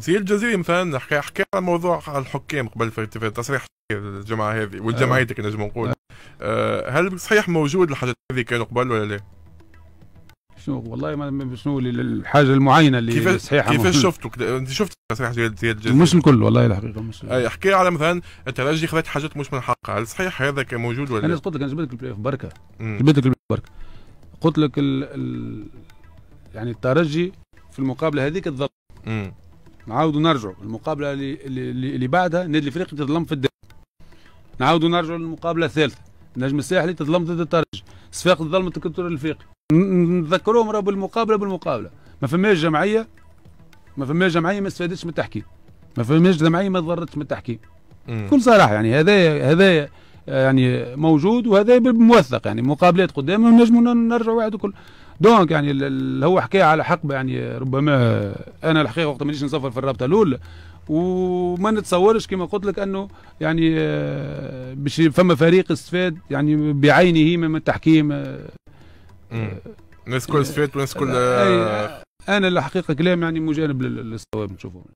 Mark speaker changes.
Speaker 1: زي الجزيره مثلا حكى حكى عن موضوع الحكام قبل في تصريح الجماعه هذه والجمعيه آه. نجم نقول أه هل صحيح موجود الحاجات هذه كانوا قبل ولا لا؟ شنو والله ما شنو الحاجه
Speaker 2: المعينه اللي كيف صحيحه كيفاش
Speaker 1: شفتوا انت شفت تصريح زياد ديال مش الكل والله الحقيقه مش اي احكي على مثلا الترجي خذت حاجات مش من حقها هل صحيح هذا كان موجود ولا انا قلت لك انا جبت لك البلاي اوف بركه جبت
Speaker 2: لك البلاي اوف بركه قلت لك ال... ال... يعني الترجي في المقابله هذيك الظلم نعاودوا نرجعوا المقابله اللي, اللي بعدها النادي الافريقي تظلم في الدوري نعاودوا نرجعوا للمقابله الثالثه النجم الساحلي تظلم ضد الترجي صفاق ظلمت الكتور الافريقي نذكروهم راه بالمقابله بالمقابله ما فماش جمعيه ما فماش جمعيه ما استفادتش من التحكيم ما فماش جمعيه ما تضرتش من التحكيم بكل صراحه يعني هذا هذا يعني موجود وهذا موثق يعني مقابلات قدام نجم نرجعوا واحد كل دونك يعني اللي هو حكايه على حقبه يعني ربما انا الحقيقه وقت مانيش نصفر في الرابطه الاولى وما نتصورش كما قلت لك انه يعني آه، باش فما فريق استفاد يعني بعينه من التحكيم آه،
Speaker 1: ناس كل استفاد وناس كل
Speaker 2: انا الحقيقه كلام يعني مجانب للصواب نشوفه